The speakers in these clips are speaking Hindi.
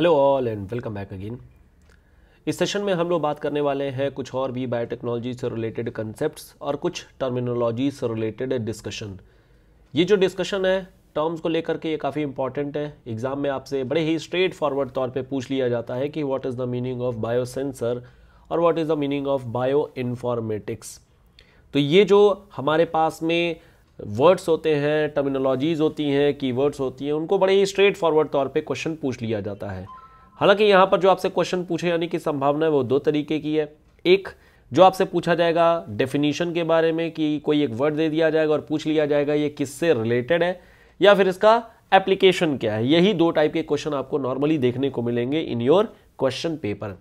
hello all and welcome back again इस सेशन में हम लोग बात करने वाले हैं कुछ और भी बायोटेक्नोलॉजी से रिलेटेड कंसेप्ट और कुछ टर्मिनोलॉजी से रिलेटेड डिस्कशन ये जो डिस्कशन है टर्म्स को लेकर के ये काफ़ी इंपॉर्टेंट है एग्ज़ाम में आपसे बड़े ही स्ट्रेट फॉरवर्ड तौर पे पूछ लिया जाता है कि what is the meaning of biosensor और what is the meaning of bioinformatics तो ये जो हमारे पास में वर्ड्स होते हैं टर्मिनोलॉजीज़ होती हैं कीवर्ड्स होती हैं उनको बड़े ही स्ट्रेट फॉरवर्ड तौर पे क्वेश्चन पूछ लिया जाता है हालांकि यहाँ पर जो आपसे क्वेश्चन पूछे जाने की संभावना है वो दो तरीके की है एक जो आपसे पूछा जाएगा डेफिनीशन के बारे में कि कोई एक वर्ड दे दिया जाएगा और पूछ लिया जाएगा ये किससे रिलेटेड है या फिर इसका एप्लीकेशन क्या है यही दो टाइप के क्वेश्चन आपको नॉर्मली देखने को मिलेंगे इन योर क्वेश्चन पेपर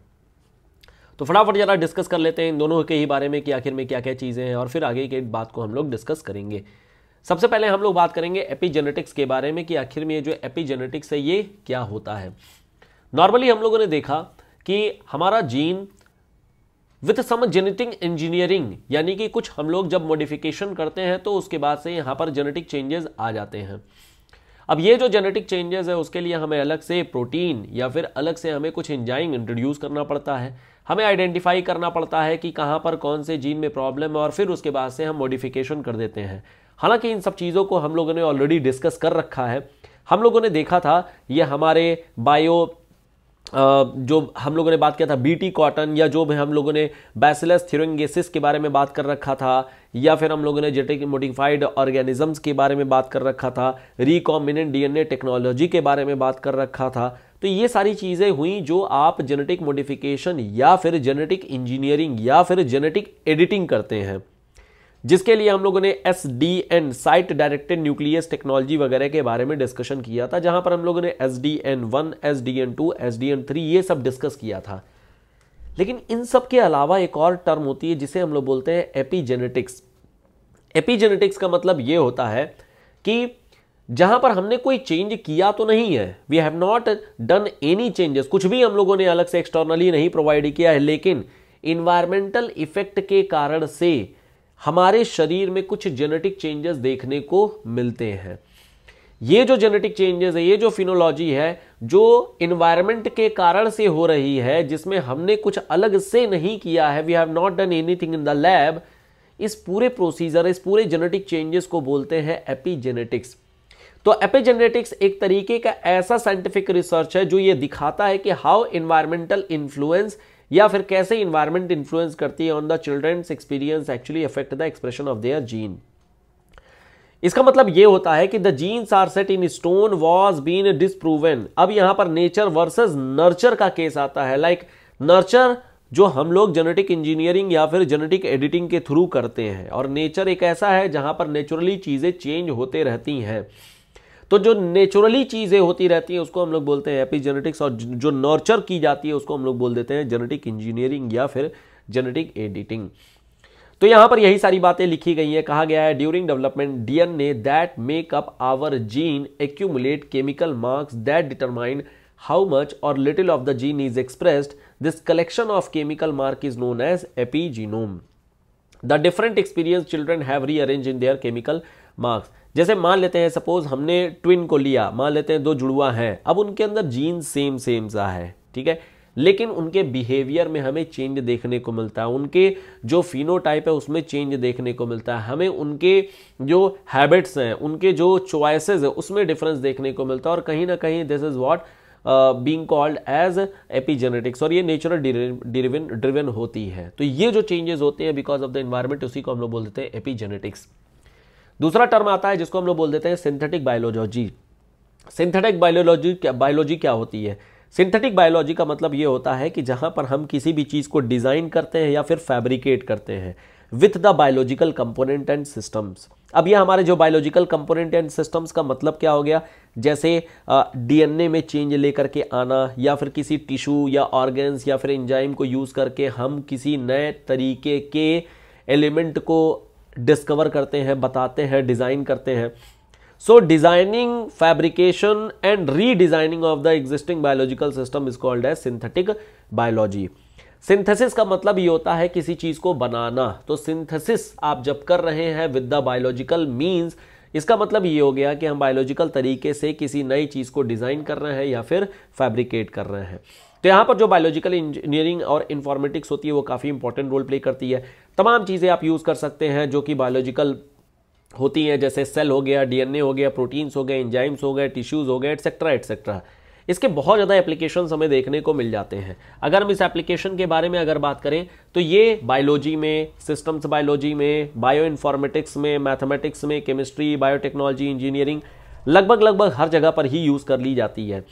तो फटाफट ज़रा डिस्कस कर लेते हैं इन दोनों के ही बारे में कि आखिर में क्या क्या चीज़ें हैं और फिर आगे के बात को हम लोग डिस्कस करेंगे सबसे पहले हम लोग बात करेंगे एपिजेनेटिक्स के बारे में कि आखिर में ये जो एपिजेनेटिक्स है ये क्या होता है नॉर्मली हम लोगों ने देखा कि हमारा gene with some genetic engineering यानी कि कुछ हम लोग जब मॉडिफिकेशन करते हैं तो उसके बाद से यहाँ पर जेनेटिक चेंजेस आ जाते हैं अब ये जो जेनेटिक चेंजेस है उसके लिए हमें अलग से प्रोटीन या फिर अलग से हमें कुछ इंजाइम इंट्रोड्यूस करना पड़ता है हमें आइडेंटिफाई करना पड़ता है कि कहाँ पर कौन से जीन में प्रॉब्लम है और फिर उसके बाद से हम मॉडिफिकेशन कर देते हैं हालांकि इन सब चीज़ों को हम लोगों ने ऑलरेडी डिस्कस कर रखा है हम लोगों ने देखा था ये हमारे बायो जो हम लोगों ने बात किया था बीटी कॉटन या जो भी हम लोगों ने बैसिलस थिरोंगेसिस के बारे में बात कर रखा था या फिर हम लोगों ने जेटिक मोडिफाइड ऑर्गेनिजम्स के बारे में बात कर रखा था रिकॉम्बिनेंट डीएनए टेक्नोलॉजी के बारे में बात कर रखा था तो ये सारी चीज़ें हुई जो आप जेनेटिक मोडिफिकेशन या फिर जेनेटिक इंजीनियरिंग या फिर जेनेटिक एडिटिंग करते हैं जिसके लिए हम लोगों ने S D N site directed nucleus technology वगैरह के बारे में डिस्कशन किया था जहां पर हम लोगों ने S D N one S D N two S D N three ये सब डिस्कस किया था लेकिन इन सब के अलावा एक और टर्म होती है जिसे हम लोग बोलते हैं एपीजेनेटिक्स एपीजेनेटिक्स का मतलब ये होता है कि जहां पर हमने कोई चेंज किया तो नहीं है we have not done any changes कुछ भी हम लोगों ने अलग से एक्सटर्नली नहीं प्रोवाइड किया है लेकिन इन्वायरमेंटल इफेक्ट के कारण से हमारे शरीर में कुछ जेनेटिक चेंजेस देखने को मिलते हैं ये जो जेनेटिक चेंजेस है ये जो फिनोलॉजी है जो इन्वायरमेंट के कारण से हो रही है जिसमें हमने कुछ अलग से नहीं किया है we have not done anything in the lab इस पूरे प्रोसीजर इस पूरे जेनेटिक चेंजेस को बोलते हैं एपीजेनेटिक्स तो एपीजेनेटिक्स एक तरीके का ऐसा साइंटिफिक रिसर्च है जो ये दिखाता है कि हाउ इन्वायरमेंटल इन्फ्लुएंस या फिर कैसे इन्वायरमेंट इन्फ्लुएंस करती है on the children's experience actually affect the expression of their gene इसका मतलब ये होता है कि the genes are set in stone was been disproven अब यहां पर नेचर वर्सेज नर्चर का केस आता है लाइक like, नर्चर जो हम लोग जेनेटिक इंजीनियरिंग या फिर जेनेटिक एडिटिंग के थ्रू करते हैं और नेचर एक ऐसा है जहां पर नेचुरली चीज़ें चेंज होते रहती हैं तो जो नेचुरली चीज़ें होती रहती हैं उसको हम लोग बोलते हैं एपिजेनेटिक्स और जो नॉर्चर की जाती है उसको हम लोग बोल देते हैं जेनेटिक इंजीनियरिंग या फिर जेनेटिक एडिटिंग तो यहाँ पर यही सारी बातें लिखी गई हैं कहा गया है ड्यूरिंग डेवलपमेंट ने that make up our gene accumulate chemical marks that determine how much और little of the gene is expressed this collection of chemical mark is known as epigenome the different experience children have rearrange in their chemical marks जैसे मान लेते हैं सपोज हमने ट्विन को लिया मान लेते हैं दो जुड़वा हैं अब उनके अंदर जीन सेम सेम सा है ठीक है लेकिन उनके बिहेवियर में हमें चेंज देखने को मिलता है उनके जो फिनोटाइप है उसमें चेंज देखने को मिलता है हमें उनके जो हैबिट्स हैं उनके जो चॉइसेस है उसमें डिफरेंस देखने को मिलता है और कहीं ना कहीं this is what being called as epigenetics और ये नेचुरल ड्रिवन ड्रिवन होती है तो ये जो चेंजेस होते हैं बिकॉज ऑफ द इन्वायरमेंट उसी को हम लोग बोल देते हैं एपीजेनेटिक्स दूसरा टर्म आता है जिसको हम लोग बोल देते हैं सिंथेटिक बायोलॉजी सिंथेटिक बायोलॉजी क्या बायोलॉजी क्या होती है सिंथेटिक बायोलॉजी का मतलब ये होता है कि जहाँ पर हम किसी भी चीज़ को डिज़ाइन करते हैं या फिर फैब्रिकेट करते हैं with the biological component and systems अब ये हमारे जो बायोलॉजिकल कंपोनेंट एंड सिस्टम्स का मतलब क्या हो गया जैसे डीएनए में चेंज लेकर के आना या फिर किसी टिश्यू या ऑर्गेन्स या फिर इंजाइम को यूज़ करके हम किसी नए तरीके के एलिमेंट को डिस्कवर करते हैं बताते हैं डिज़ाइन करते हैं so designing fabrication and redesigning of the existing biological system is called as synthetic biology synthesis का मतलब ये होता है किसी चीज को बनाना तो सिंथेसिस आप जब कर रहे हैं विद द बायोलॉजिकल मींस इसका मतलब ये हो गया कि हम बायोलॉजिकल तरीके से किसी नई चीज को डिजाइन कर रहे हैं या फिर फैब्रिकेट कर रहे हैं तो यहाँ पर जो बायोलॉजिकल इंजीनियरिंग और इन्फॉर्मेटिक्स होती है वो काफ़ी इंपॉर्टेंट रोल प्ले करती है तमाम चीज़ें आप यूज़ कर सकते हैं जो कि बायोलॉजिकल होती हैं जैसे सेल हो गया डीएनए हो गया प्रोटीन्स हो गए इंजाइम्स हो गए टिश्यूज़ हो गए एट्सेट्रा एट्सेट्रा इसके बहुत ज़्यादा एप्लीकेशन हमें देखने को मिल जाते हैं अगर हम इस एप्लीकेशन के बारे में अगर बात करें तो ये बायोलॉजी में सिस्टम्स बायोलॉजी में बायो इन्फॉर्मेटिक्स में मैथमेटिक्स में केमिस्ट्री बायोटेक्नोलॉजी इंजीनियरिंग लगभग लगभग हर जगह पर ही यूज़ कर ली जाती है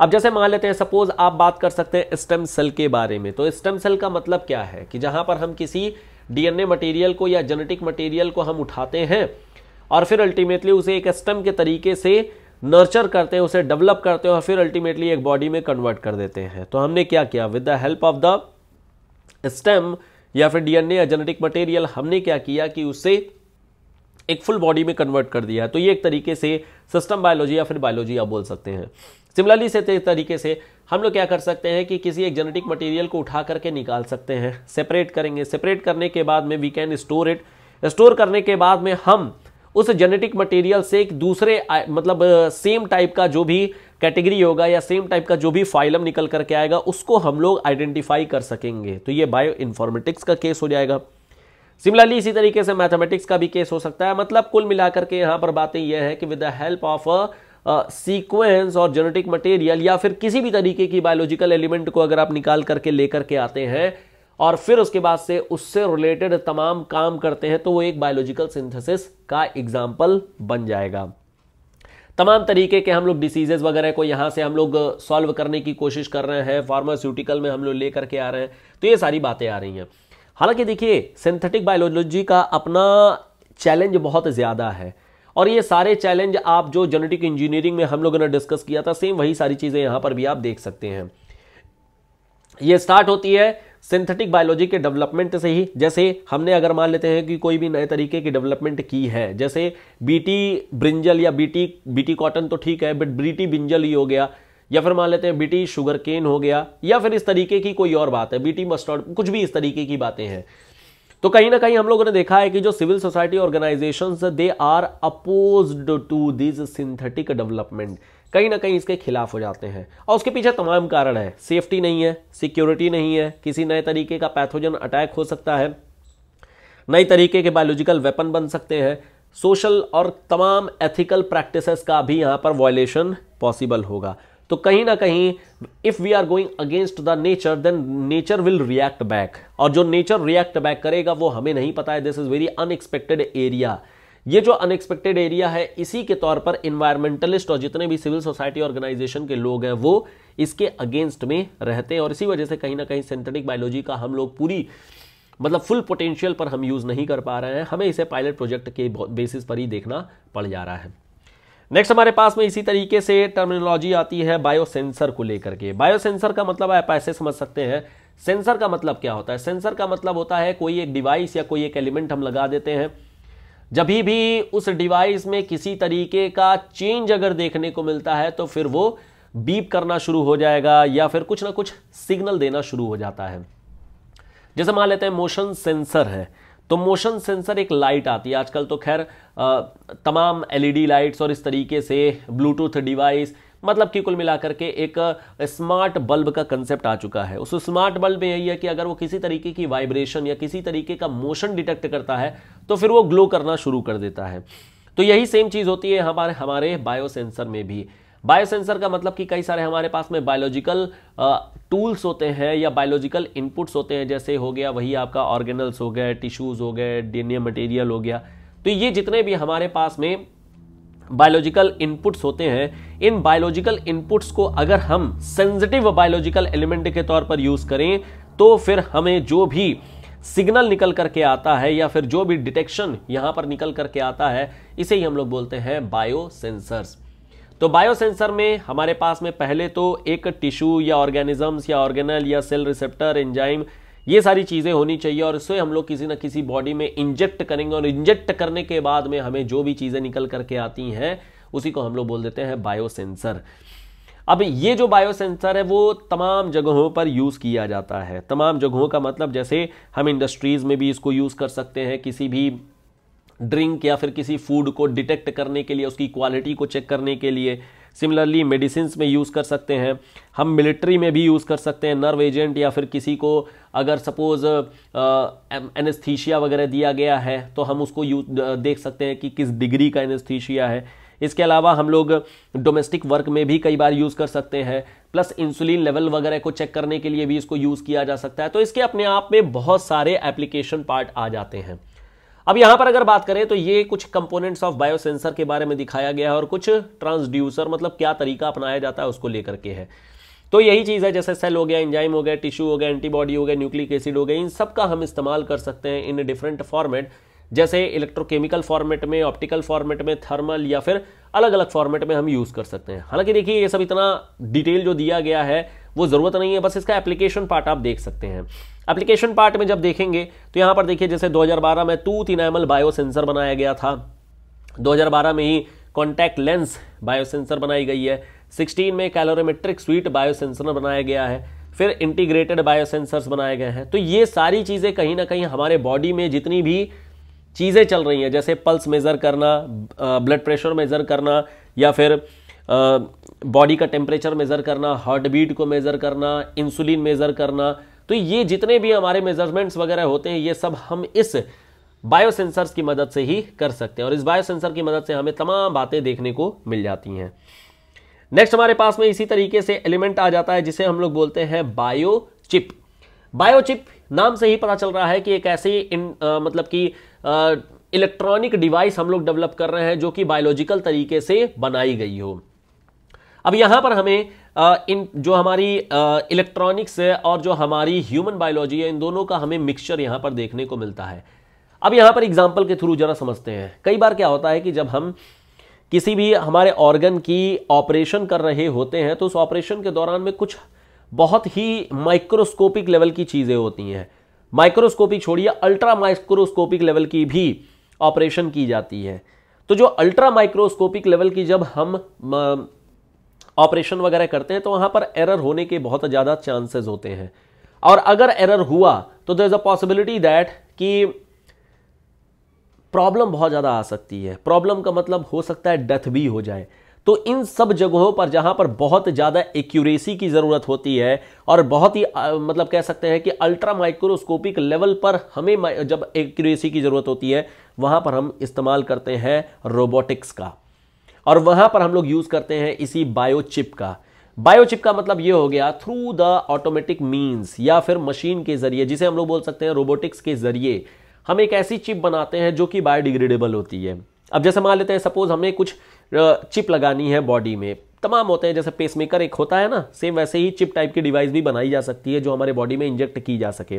अब जैसे मान लेते हैं सपोज आप बात कर सकते हैं स्टेम सेल के बारे में तो स्टेम सेल का मतलब क्या है कि जहां पर हम किसी डीएनए मटेरियल को या जेनेटिक मटेरियल को हम उठाते हैं और फिर अल्टीमेटली उसे एक स्टेम के तरीके से नर्चर करते हैं उसे डेवलप करते हैं और फिर अल्टीमेटली एक बॉडी में कन्वर्ट कर देते हैं तो हमने क्या किया with the help of the stem या फिर डीएनए या जेनेटिक मटेरियल हमने क्या किया कि उसे एक फुल बॉडी में कन्वर्ट कर दिया तो ये एक तरीके से सिस्टम बायोलॉजी या फिर बायोलॉजी आप बोल सकते हैं सिमिलरली से तरीके से हम लोग क्या कर सकते हैं कि किसी एक जेनेटिक मटेरियल को उठा करके निकाल सकते हैं सेपरेट करेंगे सेपरेट करने के बाद में we can store it store करने के बाद में हम उस जेनेटिक मटेरियल से एक दूसरे मतलब सेम टाइप का जो भी कैटेगरी होगा या सेम टाइप का जो भी फाइलम निकल करके आएगा उसको हम लोग आइडेंटिफाई कर सकेंगे तो ये बायो इन्फॉर्मेटिक्स का केस हो जाएगा सिमिलरली इसी तरीके से मैथमेटिक्स का भी केस हो सकता है मतलब कुल मिलाकर के यहाँ पर बातें यह है कि with the help of sequence और जेनेटिक मटेरियल या फिर किसी भी तरीके की बायोलॉजिकल एलिमेंट को अगर आप निकाल करके लेकर के आते हैं और फिर उसके बाद से उससे रिलेटेड तमाम काम करते हैं तो वो एक बायोलॉजिकल सिंथेसिस का एग्जाम्पल बन जाएगा तमाम तरीके के हम लोग डिसीजेज वगैरह को यहाँ से हम लोग सॉल्व करने की कोशिश कर रहे हैं फार्मास्यूटिकल में हम लोग ले करके आ रहे हैं तो ये सारी बातें आ रही हैं हालांकि देखिए सिंथेटिक बायोलॉजी का अपना चैलेंज बहुत ज़्यादा है और ये सारे चैलेंज आप जो जेनेटिक इंजीनियरिंग में हम लोगों ने डिस्कस किया था सेम वही सारी चीज़ें यहां पर भी आप देख सकते हैं ये स्टार्ट होती है सिंथेटिक बायोलॉजी के डेवलपमेंट से ही जैसे हमने अगर मान लेते हैं कि कोई भी नए तरीके की डेवलपमेंट की है जैसे बीटी ब्रिंजल या बीटी बीटी कॉटन तो ठीक है बट बीटी ब्रिंजल ही हो गया या फिर मान लेते हैं बीटी शुगर केन हो गया या फिर इस तरीके की कोई और बात है बीटी मस्टर्ड कुछ भी इस तरीके की बातें हैं तो कहीं ना कहीं हम लोगों ने देखा है कि जो civil society organisation they are opposed to this synthetic development कहीं ना कहीं इसके खिलाफ हो जाते हैं और उसके पीछे तमाम कारण है सेफ्टी नहीं है सिक्योरिटी नहीं है किसी नए तरीके का पैथोजन अटैक हो सकता है नई तरीके के बायोलॉजिकल वेपन बन सकते हैं सोशल और तमाम एथिकल प्रैक्टिसेस का भी यहाँ पर वॉयलेशन पॉसिबल होगा तो कहीं ना कहीं if we are going against the nature then nature will react back और जो नेचर रिएक्ट बैक करेगा वो हमें नहीं पता है this is very unexpected area ये जो अनएक्सपेक्टेड एरिया है इसी के तौर पर इन्वायरमेंटलिस्ट और जितने भी सिविल सोसाइटी ऑर्गेनाइजेशन के लोग हैं वो इसके अगेंस्ट में रहते हैं और इसी वजह से कहीं ना कहीं सिंथेटिक बायोलॉजी का हम लोग पूरी मतलब फुल पोटेंशियल पर हम यूज़ नहीं कर पा रहे हैं हमें इसे पायलट प्रोजेक्ट के बेसिस पर ही देखना पड़ जा रहा है नेक्स्ट हमारे पास में इसी तरीके से टर्मिनोलॉजी आती है बायोसेंसर को लेकर के बायोसेंसर का मतलब आप ऐसे समझ सकते हैं सेंसर का मतलब क्या होता है सेंसर का मतलब होता है कोई एक डिवाइस या कोई एक एलिमेंट हम लगा देते हैं जब भी उस डिवाइस में किसी तरीके का चेंज अगर देखने को मिलता है तो फिर वो बीप करना शुरू हो जाएगा या फिर कुछ ना कुछ सिग्नल देना शुरू हो जाता है जैसे मान लेते हैं मोशन सेंसर है तो मोशन सेंसर एक लाइट आती है आजकल तो खैर तमाम एलईडी लाइट्स e और इस तरीके से ब्लूटूथ डिवाइस मतलब कि कुल मिलाकर के एक स्मार्ट बल्ब का कंसेप्ट आ चुका है उस स्मार्ट बल्ब में यही है कि अगर वो किसी तरीके की वाइब्रेशन या किसी तरीके का मोशन डिटेक्ट करता है तो फिर वो ग्लो करना शुरू कर देता है तो यही सेम चीज़ होती है हमारे हमारे बायोसेंसर में भी बायोसेंसर का मतलब कि कई सारे हमारे पास में बायोलॉजिकल टूल्स होते हैं या बायोलॉजिकल इनपुट्स होते हैं जैसे हो गया वही आपका ऑर्गेनल्स हो गए टिश्यूज हो गए डीएनए मटेरियल हो गया तो ये जितने भी हमारे पास में बायोलॉजिकल इनपुट्स होते हैं इन बायोलॉजिकल इनपुट्स को अगर हम सेंसिटिव बायोलॉजिकल एलिमेंट के तौर पर यूज करें तो फिर हमें जो भी सिग्नल निकल करके आता है या फिर जो भी डिटेक्शन यहां पर निकल करके आता है इसे ही हम लोग बोलते हैं बायोसेंसर्स तो बायोसेंसर में हमारे पास में पहले तो एक टिश्यू या ऑर्गेनिजम्स या ऑर्गेनल या सेल रिसेप्टर एंजाइम ये सारी चीज़ें होनी चाहिए और इसे हम लोग किसी ना किसी बॉडी में इंजेक्ट करेंगे और इंजेक्ट करने के बाद में हमें जो भी चीज़ें निकल करके आती हैं उसी को हम लोग बोल देते हैं बायोसेंसर अब ये जो बायोसेंसर है वो तमाम जगहों पर यूज़ किया जाता है तमाम जगहों का मतलब जैसे हम इंडस्ट्रीज़ में भी इसको यूज़ कर सकते हैं किसी भी ड्रिंक या फिर किसी फूड को डिटेक्ट करने के लिए उसकी क्वालिटी को चेक करने के लिए सिमिलरली मेडिसिन में यूज़ कर सकते हैं हम मिलिट्री में भी यूज़ कर सकते हैं नर्व एजेंट या फिर किसी को अगर सपोज एनेस्थीशिया वगैरह दिया गया है तो हम उसको यूज देख सकते हैं कि किस डिग्री का एनेस्थीशिया है इसके अलावा हम लोग डोमेस्टिक वर्क में भी कई बार यूज़ कर सकते हैं प्लस इंसुलिन लेवल वगैरह को चेक करने के लिए भी इसको यूज़ किया जा सकता है तो इसके अपने आप में बहुत सारे एप्लीकेशन पार्ट आ जाते हैं अब यहां पर अगर बात करें तो ये कुछ कंपोनेंट्स ऑफ बायोसेंसर के बारे में दिखाया गया है और कुछ ट्रांसड्यूसर मतलब क्या तरीका अपनाया जाता है उसको लेकर के है तो यही चीज़ है जैसे सेल हो गया एंजाइम हो गया टिश्यू हो गया एंटीबॉडी हो गया न्यूक्लिक एसिड हो गया इन सब का हम इस्तेमाल कर सकते हैं इन डिफरेंट फॉर्मेट जैसे इलेक्ट्रोकेमिकल फॉर्मेट में ऑप्टिकल फॉर्मेट में थर्मल या फिर अलग अलग फॉर्मेट में हम यूज़ कर सकते हैं हालांकि देखिए ये सब इतना डिटेल जो दिया गया है वो ज़रूरत नहीं है बस इसका एप्लीकेशन पार्ट आप देख सकते हैं एप्लीकेशन पार्ट में जब देखेंगे तो यहाँ पर देखिए जैसे 2012 में टूथ इनामल बायोसेंसर बनाया गया था 2012 में ही कॉन्टैक्ट लेंस बायोसेंसर बनाई गई है 16 में कैलोरीमेट्रिक स्वीट बायोसेंसर बनाया गया है फिर इंटीग्रेटेड बायोसेंसर्स बनाए गए हैं तो ये सारी चीज़ें कहीं ना कहीं हमारे बॉडी में जितनी भी चीज़ें चल रही हैं जैसे पल्स मेज़र करना ब्लड प्रेशर मेज़र करना या फिर बॉडी का टेम्परेचर मेज़र करना हार्ट बीट को मेज़र करना इंसुलिन मेज़र करना तो ये जितने भी हमारे मेजरमेंट्स वगैरह होते हैं ये सब हम इस बायोसेंसर्स की मदद से ही कर सकते हैं और इस बायोसेंसर की मदद से हमें तमाम बातें देखने को मिल जाती हैं नेक्स्ट हमारे पास में इसी तरीके से एलिमेंट आ जाता है जिसे हम लोग बोलते हैं बायोचिप बायोचिप नाम से ही पता चल रहा है कि एक ऐसी इन, आ, मतलब कि इलेक्ट्रॉनिक डिवाइस हम लोग डेवलप कर रहे हैं जो कि बायोलॉजिकल तरीके से बनाई गई हो अब यहां पर हमें इन जो हमारी इलेक्ट्रॉनिक्स है और जो हमारी ह्यूमन बायोलॉजी है इन दोनों का हमें मिक्सचर यहाँ पर देखने को मिलता है अब यहाँ पर एग्जाम्पल के थ्रू जरा समझते हैं कई बार क्या होता है कि जब हम किसी भी हमारे ऑर्गन की ऑपरेशन कर रहे होते हैं तो उस ऑपरेशन के दौरान में कुछ बहुत ही माइक्रोस्कोपिक लेवल की चीज़ें होती हैं माइक्रोस्कोपिक छोड़िए अल्ट्रा माइक्रोस्कोपिक लेवल की भी ऑपरेशन की जाती है तो जो अल्ट्रा माइक्रोस्कोपिक लेवल की जब हम ऑपरेशन वगैरह करते हैं तो वहां पर एरर होने के बहुत ज़्यादा चांसेस होते हैं और अगर एरर हुआ तो there is a possibility that कि प्रॉब्लम बहुत ज़्यादा आ सकती है प्रॉब्लम का मतलब हो सकता है डेथ भी हो जाए तो इन सब जगहों पर जहां पर बहुत ज़्यादा एक्यूरेसी की ज़रूरत होती है और बहुत ही आ, मतलब कह सकते हैं कि अल्ट्रा माइक्रोस्कोपिक लेवल पर हमें जब एक्यूरेसी की ज़रूरत होती है वहां पर हम इस्तेमाल करते हैं रोबोटिक्स का और वहां पर हम लोग यूज करते हैं इसी बायोचिप का बायोचिप का मतलब ये हो गया थ्रू द ऑटोमेटिक मीन्स या फिर मशीन के जरिए जिसे हम लोग बोल सकते हैं रोबोटिक्स के जरिए हम एक ऐसी चिप बनाते हैं जो कि बायोडिग्रेडेबल होती है अब जैसे मान लेते हैं सपोज हमें कुछ चिप लगानी है बॉडी में तमाम होते हैं जैसे पेसमेकर एक होता है ना सेम वैसे ही चिप टाइप की डिवाइस भी बनाई जा सकती है जो हमारे बॉडी में इंजेक्ट की जा सके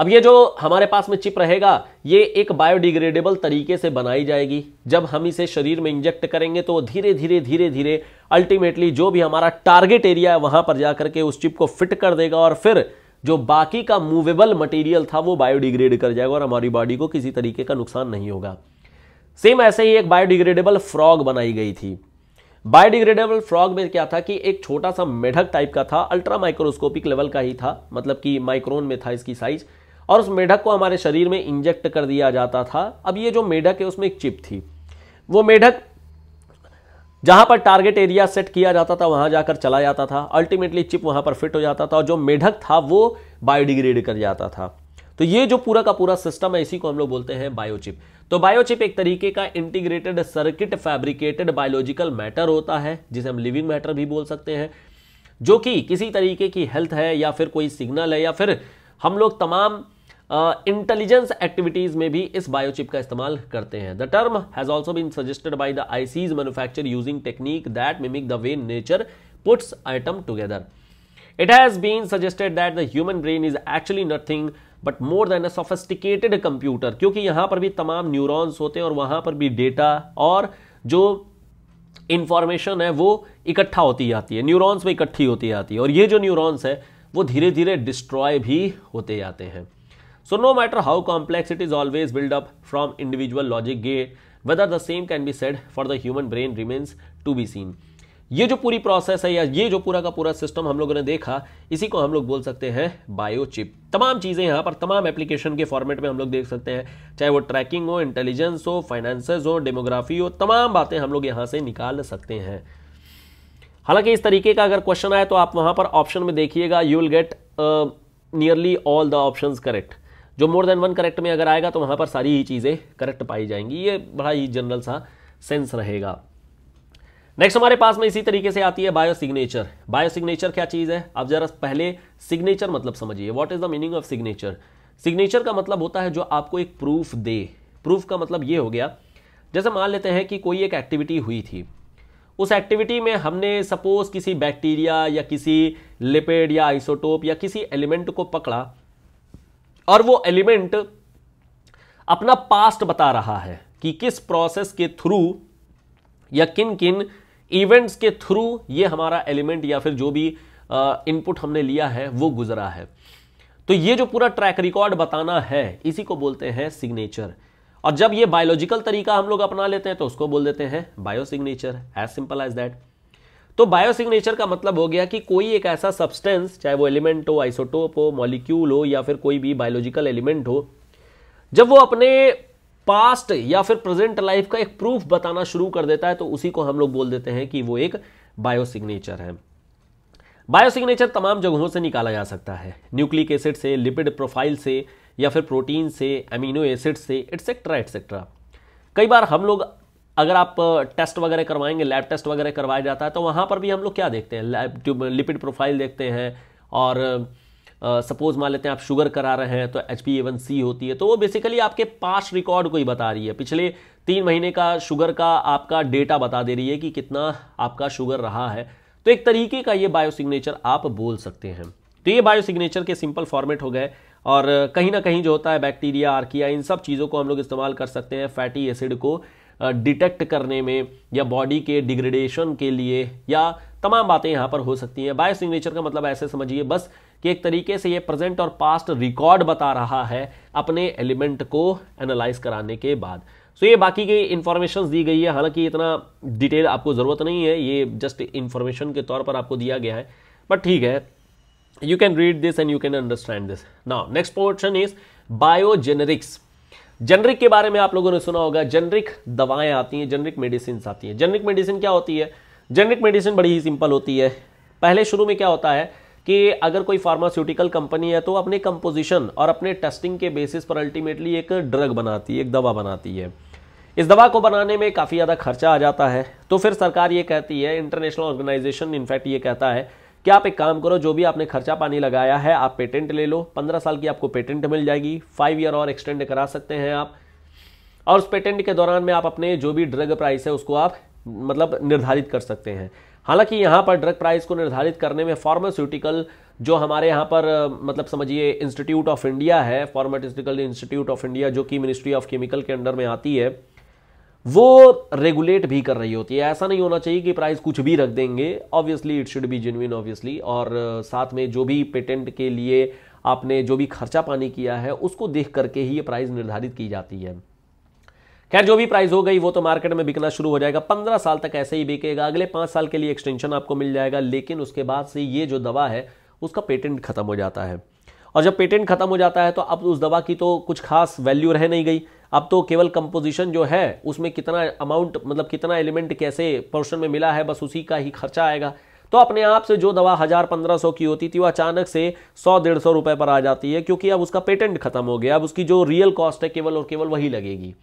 अब ये जो हमारे पास में चिप रहेगा ये एक बायोडिग्रेडेबल तरीके से बनाई जाएगी जब हम इसे शरीर में इंजेक्ट करेंगे तो धीरे धीरे धीरे धीरे अल्टीमेटली जो भी हमारा टारगेट एरिया है वहां पर जाकर के उस चिप को फिट कर देगा और फिर जो बाकी का मूवेबल मटेरियल था वो बायोडिग्रेड कर जाएगा और हमारी बॉडी को किसी तरीके का नुकसान नहीं होगा सेम ऐसे ही एक बायोडिग्रेडेबल फ्रॉग बनाई गई थी बायोडिग्रेडेबल फ्रॉग में क्या था कि एक छोटा सा मेढक टाइप का था अल्ट्रा माइक्रोस्कोपिक लेवल का ही था मतलब कि माइक्रोन में था इसकी साइज और उस मेढक को हमारे शरीर में इंजेक्ट कर दिया जाता था अब ये जो मेढक है उसमें एक चिप थी वो मेढक जहाँ पर टारगेट एरिया सेट किया जाता था वहाँ जाकर चला जाता था अल्टीमेटली चिप वहाँ पर फिट हो जाता था और जो मेढक था वो बायोडिग्रेड कर जाता था तो ये जो पूरा का पूरा सिस्टम है इसी को हम लोग बोलते हैं बायोचिप तो बायोचिप एक तरीके का integrated circuit fabricated biological matter होता है जिसे हम लिविंग मैटर भी बोल सकते हैं जो कि किसी तरीके की हेल्थ है या फिर कोई सिग्नल है या फिर हम लोग तमाम इंटेलिजेंस एक्टिविटीज में भी इस बायोचिप का इस्तेमाल करते हैं the term has also been suggested by the ICs manufacture using technique that mimic the way nature puts item together it has been suggested that the human brain is actually nothing but more than a sophisticated computer क्योंकि यहाँ पर भी तमाम न्यूरॉन्स होते हैं और वहाँ पर भी डेटा और जो इंफॉर्मेशन है वो इकट्ठा होती जाती है न्यूरॉन्स में इकट्ठी होती जाती है और ये जो न्यूरॉन्स है वो धीरे धीरे डिस्ट्रॉय भी होते जाते हैं so no matter how complex it is always build up from individual logic gate, whether the same can be said for the human brain remains to be seen ये जो पूरी प्रोसेस है या ये जो पूरा का पूरा सिस्टम हम लोगों ने देखा इसी को हम लोग बोल सकते हैं बायोचिप तमाम चीज़ें यहां पर तमाम एप्लीकेशन के फॉर्मेट में हम लोग देख सकते हैं चाहे वो ट्रैकिंग हो इंटेलिजेंस हो फाइनेंसेस हो डेमोग्राफी हो तमाम बातें हम लोग यहां से निकाल सकते हैं हालांकि इस तरीके का अगर क्वेश्चन आए तो आप वहां पर ऑप्शन में देखिएगा you will get nearly all the option correct जो मोर देन वन करेक्ट में अगर आएगा तो वहाँ पर सारी ही चीज़ें करेक्ट पाई जाएंगी ये बड़ा ही जनरल सा सेंस रहेगा नेक्स्ट हमारे पास में इसी तरीके से आती है बायो सिग्नेचर बायो सिग्नेचर क्या चीज़ है आप जरा पहले सिग्नेचर मतलब समझिए what is the meaning of signature signature का मतलब होता है जो आपको एक प्रूफ दे प्रूफ का मतलब ये हो गया जैसे मान लेते हैं कि कोई एक एक्टिविटी हुई थी उस एक्टिविटी में हमने सपोज किसी बैक्टीरिया या किसी लिपिड या आइसोटोप या किसी एलिमेंट को पकड़ा और वो एलिमेंट अपना पास्ट बता रहा है कि किस प्रोसेस के थ्रू या किन किन इवेंट्स के थ्रू ये हमारा एलिमेंट या फिर जो भी इनपुट हमने लिया है वो गुजरा है तो ये जो पूरा ट्रैक रिकॉर्ड बताना है इसी को बोलते हैं सिग्नेचर और जब ये बायोलॉजिकल तरीका हम लोग अपना लेते हैं तो उसको बोल देते हैं biosignature as simple as that तो बायोसिग्नेचर का मतलब हो गया कि कोई एक ऐसा सब्सटेंस चाहे वो एलिमेंट हो आइसोटोप हो मॉलिक्यूल हो या फिर कोई भी बायोलॉजिकल एलिमेंट हो जब वो अपने पास्ट या फिर प्रेजेंट लाइफ का एक प्रूफ बताना शुरू कर देता है तो उसी को हम लोग बोल देते हैं कि वो एक बायोसिग्नेचर है बायोसिग्नेचर तमाम जगहों से निकाला जा सकता है न्यूक्लिक एसिड से लिपिड प्रोफाइल से या फिर प्रोटीन से अमीनो एसिड से एट्सेट्रा एट्सेट्रा कई बार हम लोग अगर आप टेस्ट वगैरह करवाएंगे लैब टेस्ट वगैरह करवाया जाता है तो वहाँ पर भी हम लोग क्या देखते हैं लैब ट्यूब लिपिड प्रोफाइल देखते हैं और सपोज मान लेते हैं आप शुगर करा रहे हैं तो एच पी एवन सी होती है तो वो बेसिकली आपके पास रिकॉर्ड को ही बता रही है पिछले तीन महीने का शुगर का आपका डेटा बता दे रही है कि कितना आपका शुगर रहा है तो एक तरीके का ये बायोसिग्नेचर आप बोल सकते हैं तो ये बायोसिग्नेचर के सिंपल फॉर्मेट हो गए और कहीं ना कहीं जो होता है बैक्टीरिया आर्किया इन सब चीज़ों को हम लोग इस्तेमाल कर सकते हैं फैटी एसिड को डिटेक्ट करने में या बॉडी के डिग्रेडेशन के लिए या तमाम बातें यहाँ पर हो सकती हैं बायो सिग्नेचर का मतलब ऐसे समझिए बस कि एक तरीके से ये प्रेजेंट और पास्ट रिकॉर्ड बता रहा है अपने एलिमेंट को एनालाइज कराने के बाद सो ये बाकी की इन्फॉर्मेशन दी गई है हालांकि इतना डिटेल आपको ज़रूरत नहीं है ये जस्ट इन्फॉर्मेशन के तौर पर आपको दिया गया है बट ठीक है you can read this and you can understand this now next portion is biogenerics generic के बारे में आप लोगों ने सुना होगा जेनरिक दवाएं आती हैं जेनरिक मेडिसिन आती हैं जेनरिक मेडिसिन क्या होती है जेनरिक मेडिसिन बड़ी ही सिंपल होती है पहले शुरू में क्या होता है कि अगर कोई फार्मास्यूटिकल कंपनी है तो अपने कंपोजिशन और अपने टेस्टिंग के बेसिस पर अल्टीमेटली एक ड्रग बनाती है एक दवा बनाती है इस दवा को बनाने में काफ़ी ज़्यादा खर्चा आ जाता है तो फिर सरकार ये कहती है इंटरनेशनल ऑर्गेनाइजेशन इनफैक्ट ये कहता है कि आप एक काम करो जो भी आपने खर्चा पानी लगाया है आप पेटेंट ले लो पंद्रह साल की आपको पेटेंट मिल जाएगी फाइव ईयर और एक्सटेंड करा सकते हैं आप और उस पेटेंट के दौरान में आप अपने जो भी ड्रग प्राइस है उसको आप मतलब निर्धारित कर सकते हैं हालांकि यहाँ पर ड्रग प्राइस को निर्धारित करने में फार्मास्यूटिकल जो हमारे यहाँ पर मतलब समझिए इंस्टीट्यूट ऑफ इंडिया है फार्मास्यूटिकल इंस्टीट्यूट ऑफ इंडिया जो कि मिनिस्ट्री ऑफ केमिकल के अंडर में आती है वो रेगुलेट भी कर रही होती है ऐसा नहीं होना चाहिए कि प्राइस कुछ भी रख देंगे obviously it should be genuine obviously और साथ में जो भी पेटेंट के लिए आपने जो भी खर्चा पानी किया है उसको देख करके ही ये प्राइस निर्धारित की जाती है खैर जो भी प्राइस हो गई वो तो मार्केट में बिकना शुरू हो जाएगा पंद्रह साल तक ऐसे ही बिकेगा अगले पांच साल के लिए एक्सटेंशन आपको मिल जाएगा लेकिन उसके बाद से ये जो दवा है उसका पेटेंट खत्म हो जाता है और जब पेटेंट खत्म हो जाता है तो अब उस दवा की तो कुछ खास वैल्यू रह नहीं गई अब तो केवल कंपोजिशन जो है उसमें कितना अमाउंट मतलब कितना एलिमेंट कैसे पोर्शन में मिला है बस उसी का ही खर्चा आएगा तो अपने आप से जो दवा हज़ार पंद्रह सौ की होती थी वो अचानक से सौ डेढ़ सौ रुपये पर आ जाती है क्योंकि अब उसका पेटेंट खत्म हो गया अब उसकी जो रियल कॉस्ट है केवल और केवल वही लगेगी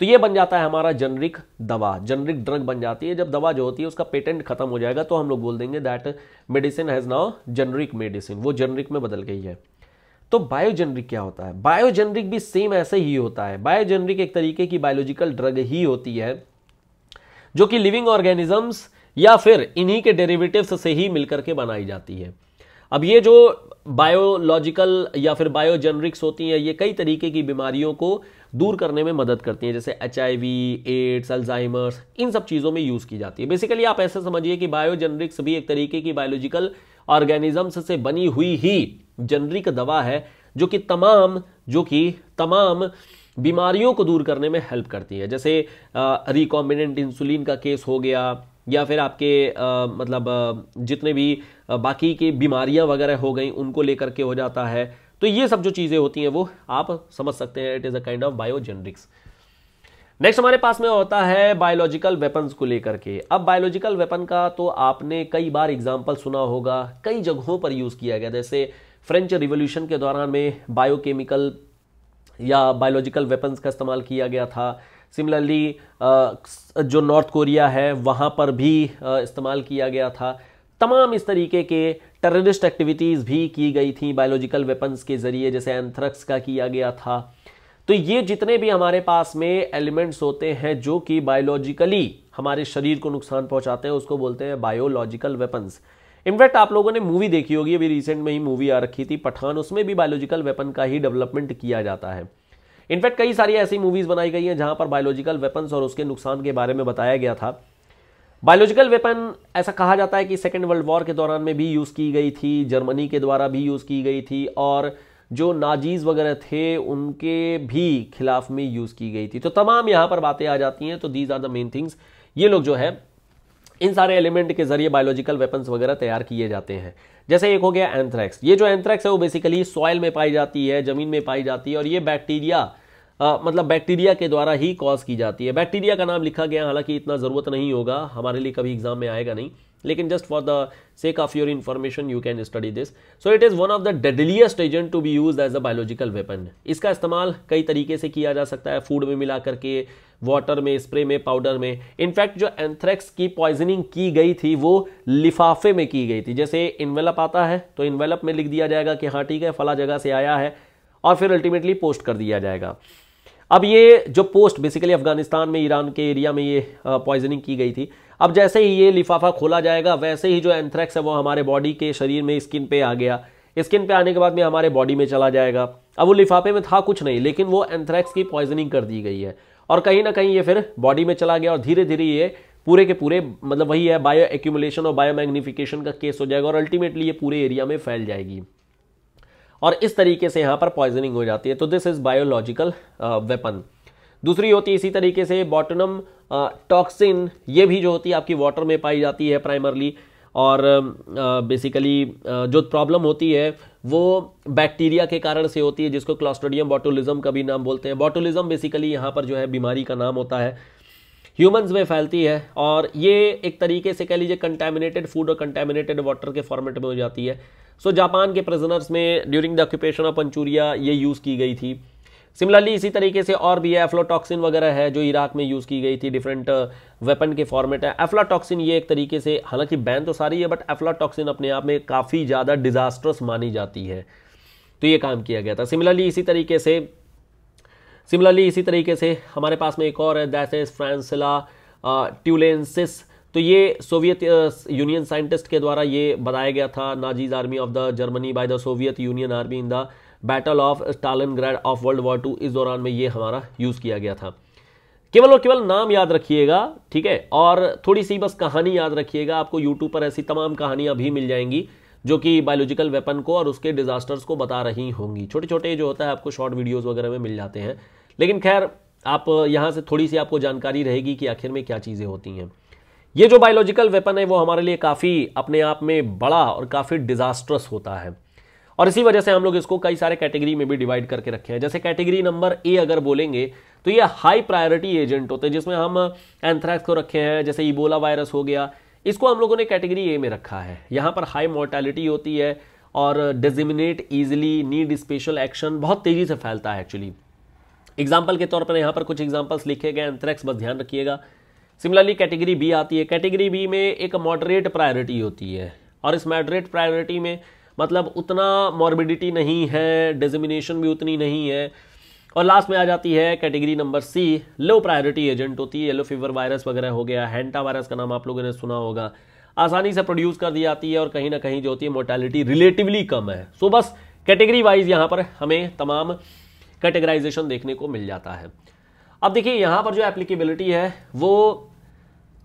तो ये बन जाता है हमारा जेनरिक दवा जेनरिक ड्रग बन जाती है जब दवा जो होती है उसका पेटेंट खत्म हो जाएगा तो हम लोग बोल देंगे that medicine has now generic medicine वो जेनरिक में बदल गई है तो बायोजेनरिक क्या होता है बायोजेनरिक भी सेम ऐसे ही होता है बायोजेनरिक एक तरीके की बायोलॉजिकल ड्रग ही होती है जो कि लिविंग ऑर्गेनिजम्स या फिर इन्हीं के डेरिवेटिव्स से ही मिलकर के बनाई जाती है अब ये जो बायोलॉजिकल या फिर बायोजेनरिक्स होती हैं ये कई तरीके की बीमारियों को दूर करने में मदद करती हैं जैसे एच एड्स अल्जाइमर्स इन सब चीज़ों में यूज़ की जाती है बेसिकली आप ऐसे समझिए कि बायोजेनरिक्स भी एक तरीके की बायोलॉजिकल ऑर्गेनिजम्स से बनी हुई ही जनरिक दवा है जो कि तमाम जो कि तमाम बीमारियों को दूर करने में हेल्प करती है जैसे रिकॉम्बिनेंट इंसुलिन का केस हो गया या फिर आपके आ, मतलब जितने भी बाकी की बीमारियां वगैरह हो गई उनको लेकर के हो जाता है तो ये सब जो चीज़ें होती हैं वो आप समझ सकते हैं it is a kind of biogenerics next हमारे पास में होता है बायोलॉजिकल वेपन्स को लेकर के अब बायोलॉजिकल वेपन का तो आपने कई बार एग्जाम्पल सुना होगा कई जगहों पर यूज़ किया गया जैसे फ्रेंच रिवोल्यूशन के दौरान में बायोकेमिकल या बायोलॉजिकल वेपन्स का इस्तेमाल किया गया था सिमिलरली जो नॉर्थ कोरिया है वहाँ पर भी इस्तेमाल किया गया था तमाम इस तरीके के टेररिस्ट एक्टिविटीज़ भी की गई थी बायोलॉजिकल वेपन्स के ज़रिए जैसे एंथ्रक्स का किया गया था तो ये जितने भी हमारे पास में एलिमेंट्स होते हैं जो कि बायोलॉजिकली हमारे शरीर को नुकसान पहुंचाते हैं उसको बोलते हैं बायोलॉजिकल वेपन्स इनफैक्ट आप लोगों ने मूवी देखी होगी अभी रिसेंट में ही मूवी आ रखी थी पठान उसमें भी बायोलॉजिकल वेपन का ही डेवलपमेंट किया जाता है इनफैक्ट कई सारी ऐसी मूवीज़ बनाई गई हैं जहां पर बायोलॉजिकल वेपन्स और उसके नुकसान के बारे में बताया गया था बायोलॉजिकल वेपन ऐसा कहा जाता है कि सेकेंड वर्ल्ड वॉर के दौरान में भी यूज़ की गई थी जर्मनी के द्वारा भी यूज़ की गई थी और जो नाजीज़ वगैरह थे उनके भी खिलाफ में यूज़ की गई थी तो तमाम यहाँ पर बातें आ जाती हैं तो these are the main things ये लोग जो है इन सारे एलिमेंट के जरिए बायोलॉजिकल वेपन्स वगैरह तैयार किए जाते हैं जैसे एक हो गया एंथ्रैक्स ये जो एंथ्रैक्स है वो बेसिकली सॉयल में पाई जाती है जमीन में पाई जाती है और ये बैक्टीरिया आ, मतलब बैक्टीरिया के द्वारा ही कॉज की जाती है बैक्टीरिया का नाम लिखा गया हालांकि इतना ज़रूरत नहीं होगा हमारे लिए कभी एग्जाम में आएगा नहीं लेकिन just for the sake of your information you can study this so it is one of the deadliest agent to be use as a biological weapon इसका इस्तेमाल कई तरीके से किया जा सकता है फूड में मिला करके वाटर में स्प्रे में पाउडर में इनफैक्ट जो एंथ्रेक्स की पॉइजनिंग की गई थी वो लिफाफे में की गई थी जैसे इन्वेलप आता है तो इन्वेलप में लिख दिया जाएगा कि हाँ ठीक है फला जगह से आया है और फिर अल्टीमेटली पोस्ट कर दिया जाएगा अब ये जो पोस्ट बेसिकली अफगानिस्तान में ईरान के एरिया में ये पॉइजनिंग की गई थी अब जैसे ही ये लिफाफा खोला जाएगा वैसे ही जो एंथ्रैक्स है वो हमारे बॉडी के शरीर में स्किन पे आ गया स्किन पे आने के बाद में हमारे बॉडी में चला जाएगा अब वो लिफाफे में था कुछ नहीं लेकिन वो एंथ्रैक्स की पॉइजनिंग कर दी गई है और कहीं ना कहीं ये फिर बॉडी में चला गया और धीरे धीरे ये पूरे के पूरे मतलब वही है बायो एक्यूमुलेशन और बायो मैग्निफिकेशन का केस हो जाएगा और अल्टीमेटली ये पूरे एरिया में फैल जाएगी और इस तरीके से यहाँ पर पॉइजनिंग हो जाती है तो दिस इज़ बायोलॉजिकल वेपन दूसरी होती है इसी तरीके से बॉटनम टॉक्सिन uh, ये भी जो होती है आपकी वाटर में पाई जाती है प्राइमरली और बेसिकली um, uh, uh, जो प्रॉब्लम होती है वो बैक्टीरिया के कारण से होती है जिसको क्लास्ट्रोडियम बॉटुलिज्म का भी नाम बोलते हैं बॉटुलिज्म बेसिकली यहाँ पर जो है बीमारी का नाम होता है ह्यूमंस में फैलती है और ये एक तरीके से कह लीजिए कंटेमिनेटेड फूड और कंटेमिनेटेड वाटर के फॉर्मेट में हो जाती है सो so, जापान के प्रिजनर्स में during the occupation of Manchuria ये यूज़ की गई थी सिमिलरली इसी तरीके से और भी है एफ्लोटॉक्सिन वगैरह है जो इराक में यूज़ की गई थी डिफरेंट वेपन uh, के फॉर्मेट है एफ्लाटॉक्सिन ये एक तरीके से हालांकि बैन तो सारी है बट एफ्लाटॉक्सिन अपने आप में काफ़ी ज़्यादा डिज़ास्ट्रस मानी जाती है तो ये काम किया गया था सिमिलरली इसी तरीके से सिमिलरली इसी तरीके से हमारे पास में एक और है दैट इज फ्रांसिला ट्यूलेंसिस तो ये सोवियत यूनियन साइंटिस्ट के द्वारा ये बताया गया था Nazis army of the Germany by the Soviet Union army in the battle of Stalin of world war two इस दौरान में ये हमारा यूज़ किया गया था केवल और केवल नाम याद रखिएगा ठीक है और थोड़ी सी बस कहानी याद रखिएगा आपको यूट्यूब पर ऐसी तमाम कहानियाँ भी मिल जाएंगी जो कि बायोलॉजिकल वेपन को और उसके डिज़ास्टर्स को बता रही होंगी छोटे छोटे जो होता है आपको शॉर्ट वीडियोज़ वगैरह में मिल जाते हैं लेकिन खैर आप यहाँ से थोड़ी सी आपको जानकारी रहेगी कि आखिर में क्या चीज़ें होती हैं ये जो बायोलॉजिकल वेपन है वो हमारे लिए काफ़ी अपने आप में बड़ा और काफ़ी डिज़ास्ट्रस होता है और इसी वजह से हम लोग इसको कई सारे कैटेगरी में भी डिवाइड करके रखे हैं जैसे कैटेगरी नंबर ए अगर बोलेंगे तो ये हाई प्रायोरिटी एजेंट होते हैं जिसमें हम एंथ्रैक्स को रखे हैं जैसे इबोला वायरस हो गया इसको हम लोगों ने कैटेगरी ए में रखा है यहाँ पर हाई मोर्टेलिटी होती है और disseminate easily need special action बहुत तेज़ी से फैलता है एक्चुअली एग्जाम्पल के तौर पर यहाँ पर कुछ एग्जाम्पल्स लिखे गए एंथ्रेक्स बस ध्यान रखिएगा सिमिलरली कैटेगरी बी आती है कैटेगरी बी में एक मॉडरेट प्रायोरिटी होती है और इस मॉडरेट प्रायोरिटी में मतलब उतना मॉर्बिडिटी नहीं है डिजिमिनेशन भी उतनी नहीं है और लास्ट में आ जाती है category number C low priority agent होती है येलो फीवर वायरस वगैरह हो गया हैंटा वायरस का नाम आप लोगों ने सुना होगा आसानी से प्रोड्यूस कर दी जाती है और कहीं ना कहीं जो होती है मोर्टेलिटी रिलेटिवली कम है सो बस कैटेगरी वाइज यहाँ पर हमें तमाम कैटेगराइजेशन देखने को मिल जाता है अब देखिए यहाँ पर जो एप्लीकेबिलिटी है वो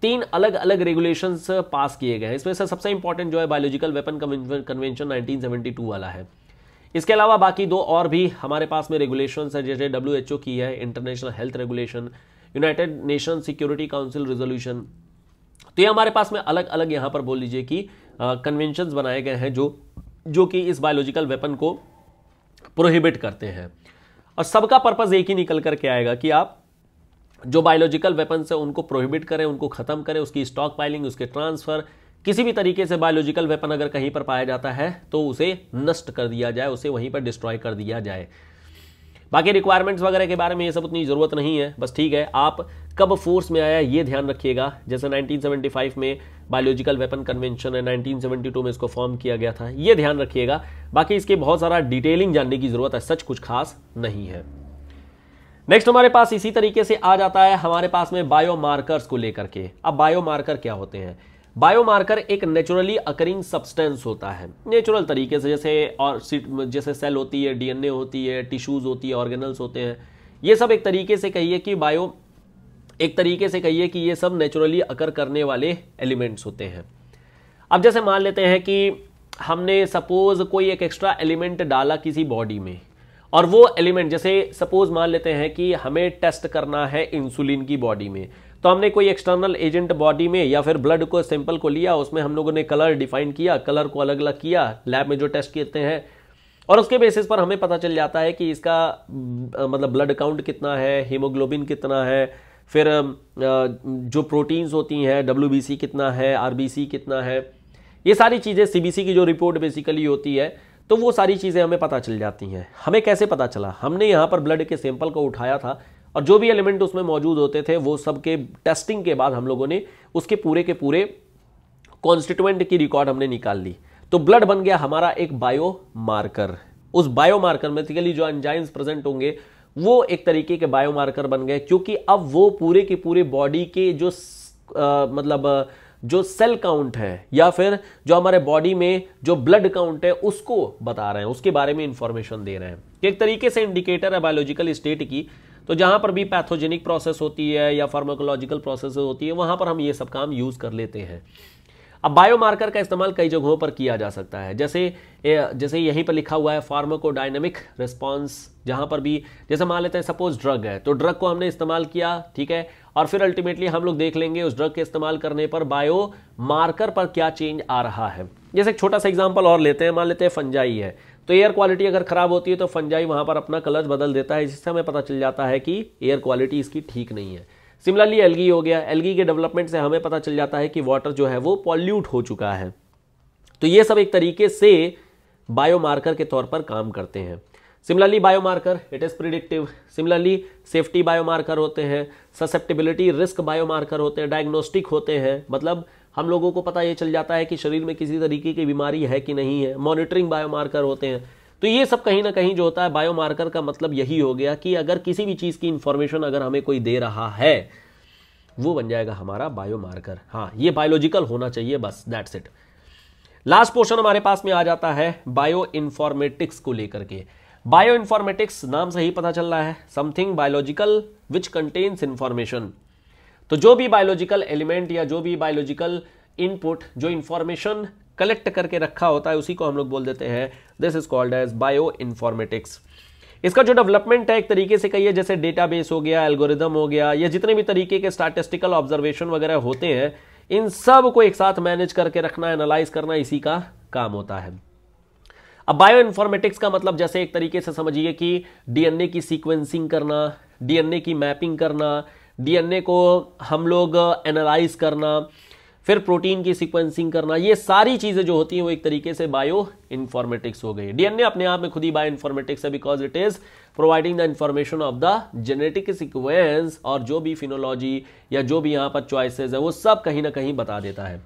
तीन अलग अलग रेगुलेशंस पास किए गए हैं इसमें से सबसे इंपॉर्टेंट जो है बायोलॉजिकल वेपन कन्वेंशन 1972 वाला है इसके अलावा बाकी दो और भी हमारे पास में रेगुलेशन है जैसे डब्ल्यू की है international health regulation United Nation security council resolution तो ये हमारे पास में अलग अलग यहाँ पर बोल लीजिए कि कन्वेंशन बनाए गए हैं जो जो कि इस बायोलॉजिकल वेपन को प्रोहिबिट करते हैं और सबका पर्पज़ एक ही निकल करके आएगा कि आप जो बायोलॉजिकल वेपन्स है उनको प्रोहिबिट करें उनको ख़त्म करें उसकी स्टॉक पाइलिंग उसके ट्रांसफ़र किसी भी तरीके से बायोलॉजिकल वेपन अगर कहीं पर पाया जाता है तो उसे नष्ट कर दिया जाए उसे वहीं पर डिस्ट्रॉय कर दिया जाए बाकी रिक्वायरमेंट्स वगैरह के बारे में ये सब उतनी ज़रूरत नहीं है बस ठीक है आप कब फोर्स में आया ये ध्यान रखिएगा जैसे 1975 में बायोलॉजिकल वेपन कन्वेंशन है 1972 में इसको फॉर्म किया गया था ये ध्यान रखिएगा बाकी इसके बहुत सारा डिटेलिंग जानने की ज़रूरत है सच कुछ खास नहीं है नेक्स्ट हमारे पास इसी तरीके से आ जाता है हमारे पास में बायो मार्कर्स को लेकर के अब बायो मार्कर क्या होते हैं बायोमार्कर एक नेचुरली अकरिंग सब्सटेंस होता है नेचुरल तरीके से जैसे और जैसे सेल होती है डीएनए होती है टिश्यूज होती है ऑर्गेनल्स होते हैं ये सब एक तरीके से कहिए कि बायो एक तरीके से कहिए कि ये सब नेचुरली अकर करने वाले एलिमेंट्स होते हैं अब जैसे मान लेते हैं कि हमने सपोज कोई एक एक्स्ट्रा एलिमेंट डाला किसी बॉडी में और वो एलिमेंट जैसे सपोज मान लेते हैं कि हमें टेस्ट करना है इंसुलिन की बॉडी में तो हमने कोई एक्सटर्नल एजेंट बॉडी में या फिर ब्लड को सैंपल को लिया उसमें हम लोगों ने कलर डिफाइन किया कलर को अलग अलग किया लैब में जो टेस्ट किए हैं और उसके बेसिस पर हमें पता चल जाता है कि इसका मतलब ब्लड काउंट कितना है हीमोग्लोबिन कितना है फिर जो प्रोटीन्स होती हैं डब्ल्यू कितना है आर कितना है ये सारी चीज़ें सी की जो रिपोर्ट बेसिकली होती है तो वो सारी चीज़ें हमें पता चल जाती हैं हमें कैसे पता चला हमने यहाँ पर ब्लड के सैंपल को उठाया था और जो भी एलिमेंट उसमें मौजूद होते थे वो सब के टेस्टिंग के बाद हम लोगों ने उसके पूरे के पूरे कॉन्स्टिट्यूएंट की रिकॉर्ड हमने निकाल ली तो ब्लड बन गया हमारा एक बायो मार्कर उस बायो मार्कर में जो एंजाइम्स प्रेजेंट होंगे वो एक तरीके के बायो मार्कर बन गए क्योंकि अब वो पूरे के पूरे बॉडी के जो आ, मतलब जो सेल काउंट है या फिर जो हमारे बॉडी में जो ब्लड काउंट है उसको बता रहे हैं उसके बारे में इंफॉर्मेशन दे रहे हैं एक तरीके से इंडिकेटर है बायोलॉजिकल स्टेट की तो जहां पर भी पैथोजेनिक प्रोसेस होती है या फार्माकोलॉजिकल प्रोसेस होती है वहां पर हम ये सब काम यूज़ कर लेते हैं अब बायोमार्कर का इस्तेमाल कई जगहों पर किया जा सकता है जैसे जैसे यहीं पर लिखा हुआ है फार्माकोडाइनमिक रिस्पॉन्स जहां पर भी जैसे मान लेते हैं सपोज ड्रग है तो ड्रग को हमने इस्तेमाल किया ठीक है और फिर अल्टीमेटली हम लोग देख लेंगे उस ड्रग के इस्तेमाल करने पर बायो मार्कर पर क्या चेंज आ रहा है जैसे एक छोटा सा एग्जाम्पल और लेते हैं मान लेते हैं फंजाई है तो एयर क्वालिटी अगर ख़राब होती है तो फंजाई वहां पर अपना कलर बदल देता है जिससे हमें पता चल जाता है कि एयर क्वालिटी इसकी ठीक नहीं है सिमिलरली एलगी हो गया एलगी के डेवलपमेंट से हमें पता चल जाता है कि वाटर जो है वो पॉल्यूट हो चुका है तो ये सब एक तरीके से बायोमार्कर के तौर पर काम करते हैं similarly biomarker it is predictive similarly safety biomarker होते हैं ससेप्टेबिलिटी रिस्क बायोमार्कर होते हैं डायग्नोस्टिक होते हैं मतलब हम लोगों को पता ये चल जाता है कि शरीर में किसी तरीके की बीमारी है कि नहीं है मॉनिटरिंग बायोमार्कर होते हैं तो ये सब कहीं ना कहीं जो होता है बायोमार्कर का मतलब यही हो गया कि अगर किसी भी चीज़ की इंफॉर्मेशन अगर हमें कोई दे रहा है वो बन जाएगा हमारा बायोमार्कर हाँ ये बायोलॉजिकल होना चाहिए बस दैट्स इट लास्ट पोर्शन हमारे पास में आ जाता है बायो इन्फॉर्मेटिक्स को लेकर के बायो इन्फॉर्मेटिक्स नाम से ही पता चल रहा है something biological which contains information तो जो भी बायोलॉजिकल एलिमेंट या जो भी बायोलॉजिकल इनपुट जो इन्फॉर्मेशन कलेक्ट करके रखा होता है उसी को हम लोग बोल देते हैं this is called as bio informatics इसका जो डेवलपमेंट है एक तरीके से कहिए जैसे डेटाबेस हो गया एल्गोरिदम हो गया या जितने भी तरीके के स्टैटिस्टिकल ऑब्जर्वेशन वगैरह होते हैं इन सब को एक साथ मैनेज करके रखना एनालाइज करना इसी का काम होता है अब बायो इन्फॉर्मेटिक्स का मतलब जैसे एक तरीके से समझिए कि डीएनए की सीक्वेंसिंग करना डीएनए की मैपिंग करना डीएनए को हम लोग एनालाइज करना फिर प्रोटीन की सीक्वेंसिंग करना ये सारी चीज़ें जो होती हैं वो एक तरीके से बायो इन्फॉर्मेटिक्स हो गई डीएनए अपने आप में खुद ही बायो इन्फॉर्मेटिक्स है because it is providing the information of the genetic sequence और जो भी फिनोलॉजी या जो भी यहाँ पर चॉइसेस है वो सब कहीं ना कहीं बता देता है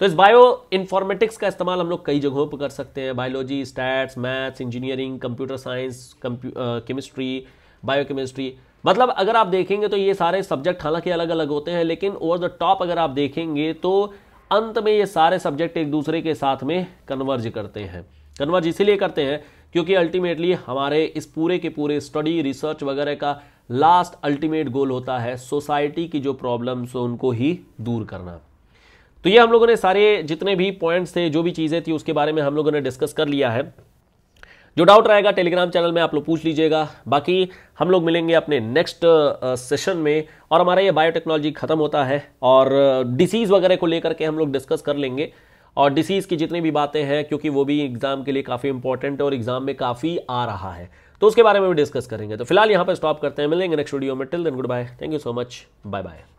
तो इस बायो इन्फॉर्मेटिक्स का इस्तेमाल हम लोग कई जगहों पर कर सकते हैं biology stats maths engineering computer science chemistry bio chemistry मतलब अगर आप देखेंगे तो ये सारे सब्जेक्ट हालांकि अलग अलग होते हैं लेकिन ओवर द टॉप अगर आप देखेंगे तो अंत में ये सारे सब्जेक्ट एक दूसरे के साथ में कन्वर्ज करते हैं कन्वर्ज इसीलिए करते हैं क्योंकि अल्टीमेटली हमारे इस पूरे के पूरे स्टडी रिसर्च वगैरह का लास्ट अल्टीमेट गोल होता है सोसाइटी की जो प्रॉब्लम्स हो उनको ही दूर करना तो ये हम लोगों ने सारे जितने भी पॉइंट्स थे जो भी चीज़ें थी उसके बारे में हम लोगों ने डिस्कस कर लिया है जो डाउट रहेगा टेलीग्राम चैनल में आप लोग पूछ लीजिएगा बाकी हम लोग मिलेंगे अपने नेक्स्ट सेशन में और हमारा ये बायोटेक्नोलॉजी खत्म होता है और डिसीज़ वगैरह को लेकर के हम लोग डिस्कस कर लेंगे और डिसीज़ की जितनी भी बातें हैं क्योंकि वो भी एग्ज़ाम के लिए काफ़ी इंपॉर्टेंट है और एग्ज़ाम में काफ़ी आ रहा है तो उसके बारे में भी डिस्कस करेंगे तो फिलहाल यहाँ पर स्टॉप करते हैं मिलेंगे नेक्स्ट वीडियो में till then good bye thank you so much bye bye